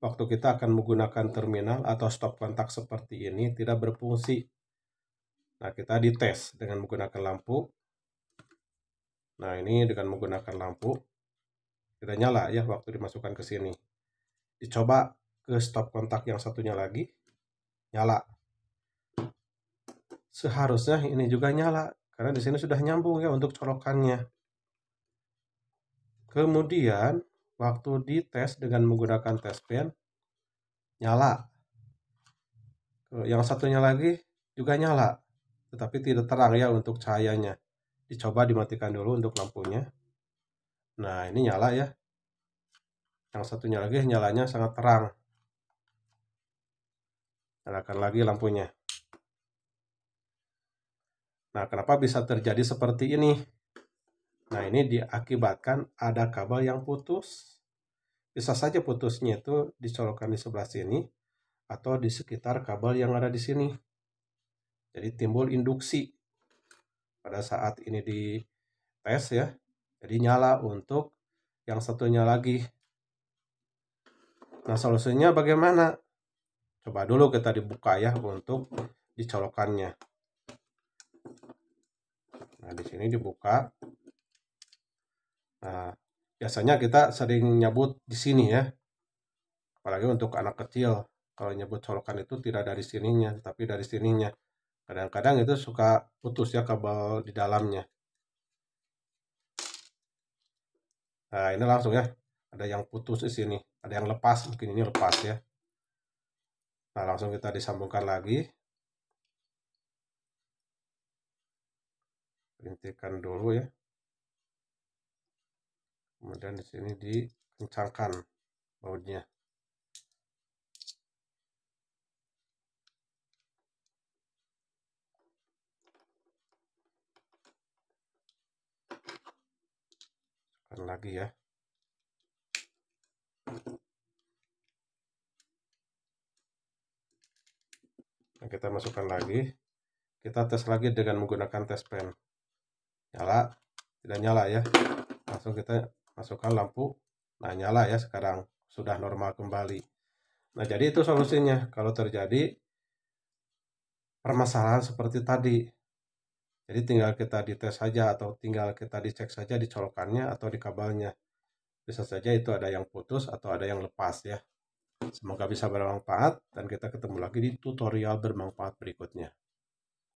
waktu kita akan menggunakan terminal atau stop kontak seperti ini tidak berfungsi. Nah, kita dites dengan menggunakan lampu. Nah, ini dengan menggunakan lampu kita nyala ya waktu dimasukkan ke sini. Dicoba ke stop kontak yang satunya lagi, nyala. Seharusnya ini juga nyala karena di sini sudah nyambung ya untuk colokannya. Kemudian Waktu dites dengan menggunakan test pen, nyala. Yang satunya lagi juga nyala, tetapi tidak terang ya untuk cahayanya. Dicoba dimatikan dulu untuk lampunya. Nah, ini nyala ya. Yang satunya lagi nyalanya sangat terang. Nyalakan lagi lampunya. Nah, kenapa bisa terjadi seperti ini? Nah, ini diakibatkan ada kabel yang putus. Bisa saja putusnya itu dicolokkan di sebelah sini atau di sekitar kabel yang ada di sini. Jadi timbul induksi pada saat ini di tes ya. Jadi nyala untuk yang satunya lagi. Nah, solusinya bagaimana? Coba dulu kita dibuka ya untuk dicolokannya. Nah, di sini dibuka. Nah, biasanya kita sering nyebut di sini ya. Apalagi untuk anak kecil, kalau nyebut colokan itu tidak dari sininya, tapi dari sininya. Kadang-kadang itu suka putus ya kabel di dalamnya. Nah, ini langsung ya. Ada yang putus di sini, ada yang lepas, mungkin ini lepas ya. Nah, langsung kita disambungkan lagi. Perintikan dulu ya kemudian di sini dikencangkan bautnya Sekali lagi ya nah, kita masukkan lagi kita tes lagi dengan menggunakan tes pen nyala tidak nyala ya langsung kita masukkan lampu nah nyala ya sekarang sudah normal kembali nah jadi itu solusinya kalau terjadi permasalahan seperti tadi jadi tinggal kita dites saja atau tinggal kita dicek saja di colokannya atau di kabelnya bisa saja itu ada yang putus atau ada yang lepas ya semoga bisa bermanfaat dan kita ketemu lagi di tutorial bermanfaat berikutnya